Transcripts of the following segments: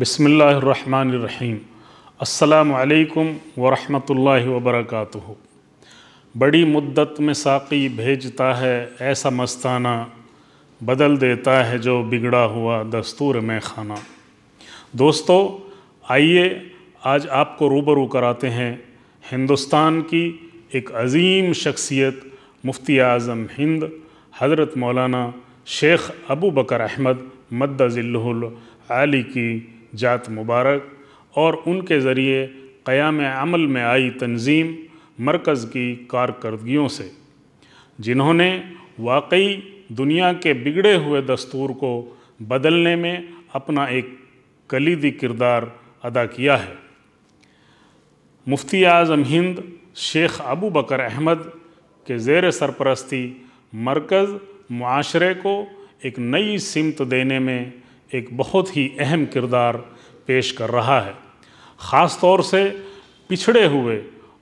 बसमीम् अल्लाम वरहमतुल्लाहि वबरकातुहु बड़ी मुद्दत में साकी भेजता है ऐसा मस्ताना बदल देता है जो बिगड़ा हुआ दस्तूर में खाना दोस्तों आइए आज आपको रूबरू कराते हैं हिंदुस्तान की एक अजीम शख्सियत मुफ्ती आज़म हिंद हज़रत मौलाना शेख अबू बकर अहमद मद्दिल्ल आली की जात मुबारक और उनके ज़रिए क़याम अमल में आई तंजीम मरकज़ की कारकर्दगियों से जिन्होंने वाकई दुनिया के बिगड़े हुए दस्तूर को बदलने में अपना एक कलीदी किरदार अदा किया है मुफ्ती आज़म हिंद शेख अबू बकर अहमद के ज़ेर सरपरस्ती मरकज़ माशरे को एक नई सिमत देने में एक बहुत ही अहम किरदार पेश कर रहा है ख़ास तौर से पिछड़े हुए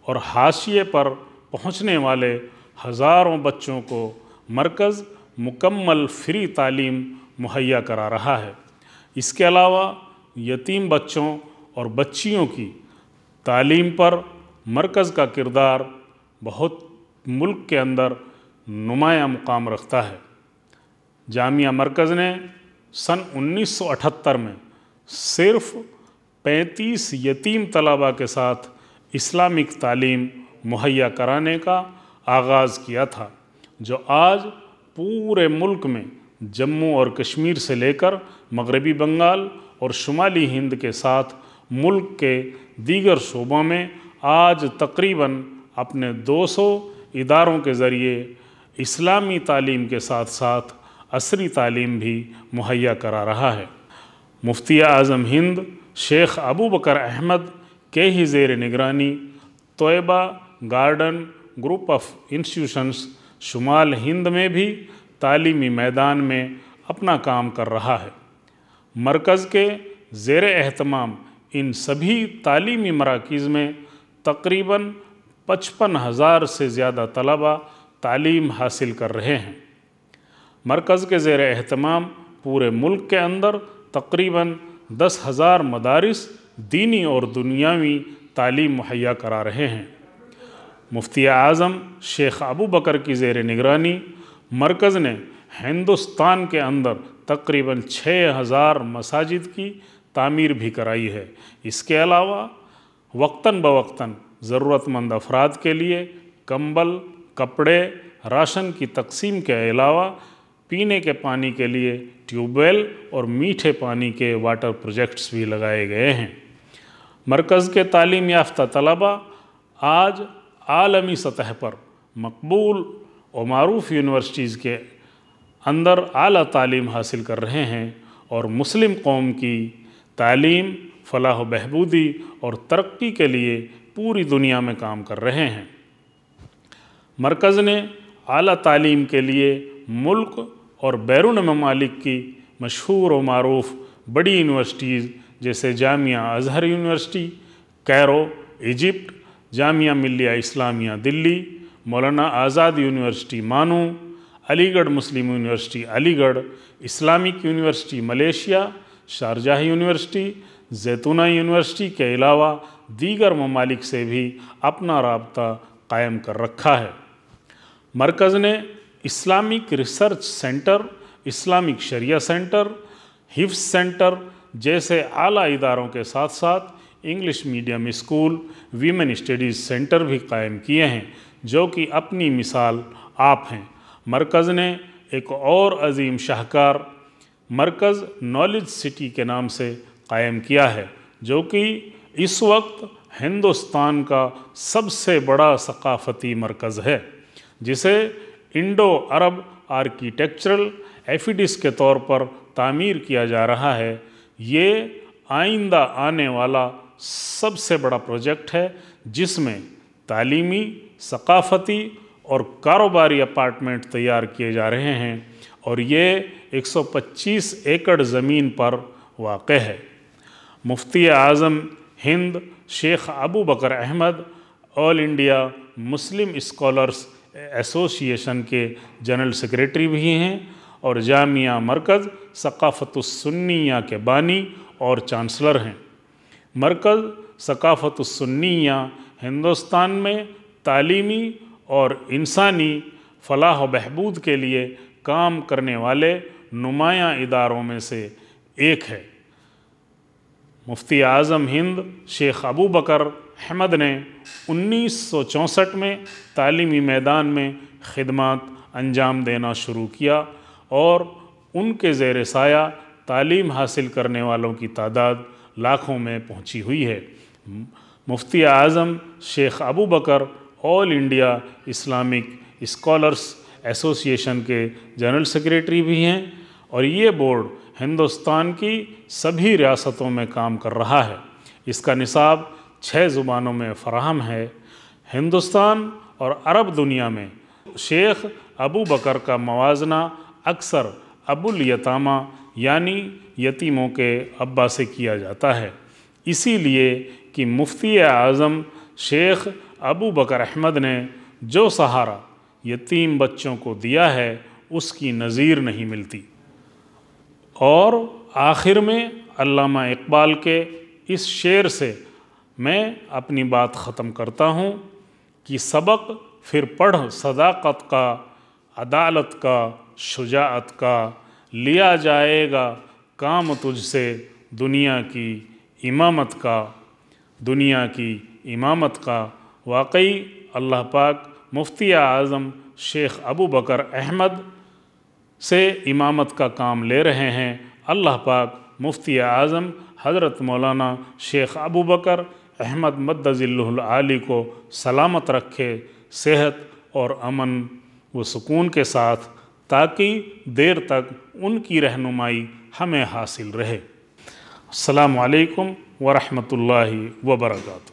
और हाशिए पर पहुंचने वाले हज़ारों बच्चों को मरकज़ मुकम्मल फ्री तालीम मुहैया करा रहा है इसके अलावा यतीम बच्चों और बच्चियों की तालीम पर मरकज़ का किरदार बहुत मुल्क के अंदर नुमाया मुकाम रखता है जामिया मरकज़ ने सन 1978 में सिर्फ 35 यतीम तलबा के साथ इस्लामिक तालीम मुहैया कराने का आगाज़ किया था जो आज पूरे मुल्क में जम्मू और कश्मीर से लेकर मगरबी बंगाल और शुमाली हिंद के साथ मुल्क के दीगर शोबों में आज तकरीबन अपने 200 इदारों के ज़रिए इस्लामी तालीम के साथ साथ असरी तालीम भी मुहैया करा रहा है मुफ्ती आज़म हिंद शेख अबू बकर अहमद के ही जेर निगरानी Taiba garden group of institutions शुमाल हिंद में भी तालीमी मैदान में अपना काम कर रहा है मरकज़ के जेर अहतमाम इन सभी तालीमी मराकज़ में तकरीबन पचपन हज़ार से ज़्यादा तलबा तालीम हासिल कर रहे हैं मरकज़ के ज़ेर अहतमाम पूरे मुल्क के अंदर तकरीबन दस हज़ार मदारस दीनी और दुनियावी तालीम मुहैया करा रहे हैं मुफ्ती आज़म शेख अबू बकर की जेर निगरानी मरकज़ ने हिंदुस्तान के अंदर तकरीबन छः हज़ार मसाजिद की तामीर भी कराई है इसके अलावा वक्ता ब ज़रूरतमंद अफराद के लिए कंबल कपड़े राशन की तकसीम के अलावा पीने के पानी के लिए ट्यूबवेल और मीठे पानी के वाटर प्रोजेक्ट्स भी लगाए गए हैं मरकज़ के तालीम याफ्ता तलबा आज आलमी सतह पर मकबूल और मरूफ यूनिवर्सिटीज़ के अंदर आला तालीम हासिल कर रहे हैं और मुस्लिम कौम की तालीम फलाह बहबूदी और तरक्की के लिए पूरी दुनिया में काम कर रहे हैं मरकज़ ने आला तालीम के लिए मुल्क और बैरून ममालिक की मशहूर व मरूफ बड़ी यूनिवर्सिटीज़ जैसे Jamia Azhar University Cairo Egypt Jamia Millia Islamia Delhi Maulana Azad University MANUU Aligarh Muslim University Aligarh Islamic University Malaysia Sharjah University Zaytuna University के अलावा दीगर ममालिक से भी अपना रबता कायम कर रखा है मरकज़ ने Islamic research centre Islamic sharia centre हिफ्स सेंटर जैसे आला इदारों के साथ साथ English medium school women studies centre भी कायम किए हैं जो कि अपनी मिसाल आप हैं मरकज़ ने एक और अजीम शाहकार मरकज़ नॉलेज सिटी के नाम से कायम किया है जो कि इस वक्त हिंदुस्तान का सबसे बड़ा सकाफ़ती मरकज़ है जिसे इंडो अरब आर्किटेक्चरल एफिडिस के तौर पर तामीर किया जा रहा है ये आइंदा आने वाला सबसे बड़ा प्रोजेक्ट है जिसमें तालीमी सकाफ़ती और कारोबारी अपार्टमेंट तैयार किए जा रहे हैं और ये 125 एकड़ ज़मीन पर वाक़ है Mufti Azam Hind Sheikh Abu Bakr Ahmad all India Muslim scholars association के जनरल सेक्रेटरी भी हैं और जामिया मरकज़ सकाफ़तुसन्निया के बानी और चांसलर हैं मरकज़ सकाफ़तुसन्निया हिंदुस्तान में तालीमी और इंसानी फलाह बहबूद के लिए काम करने वाले नुमाया इदारों में से एक है मुफ्ती आज़म हिंद शेख अबू बकर अहमद ने उन्नीस में तालीमी मैदान में ख़दमात अंजाम देना शुरू किया और उनके ज़ेर साया तालीम हासिल करने वालों की तादाद लाखों में पहुंची हुई है Mufti Azam Sheikh Abu Bakr all India Islamic scholars association के जनरल सेक्रेटरी भी हैं और ये बोर्ड हिंदुस्तान की सभी रियासतों में काम कर रहा है इसका निसाब छः ज़ुबानों में फ़राहम है हिंदुस्तान और अरब दुनिया में शेख अबू बकर का मवाजना अक्सर अबुल यतामा यानी यतीमों के अब्बा से किया जाता है इसीलिए कि मुफ्ती आज़म शेख अबू बकर अहमद ने जो सहारा यतीम बच्चों को दिया है उसकी नज़ीर नहीं मिलती और आखिर में अल्लामा इकबाल के इस शेर से मैं अपनी बात ख़त्म करता हूँ कि सबक फिर पढ़ सदाकत का अदालत का शुजात का लिया जाएगा काम तुझसे दुनिया की इमामत का दुनिया की इमामत का वाकई अल्लाह पाक मुफ्ती आज़म शेख अबू बकर अहमद से इमामत का काम ले रहे हैं अल्लाह पाक मुफ्ती आज़म हज़रत मौलाना शेख अबू बकर अहमद मद्दज़िल्लाली को सलामत रखे सेहत और अमन व सुकून के साथ ताकि देर तक उनकी रहनुमाई हमें हासिल रहे अल्लाम वरहमल वर्का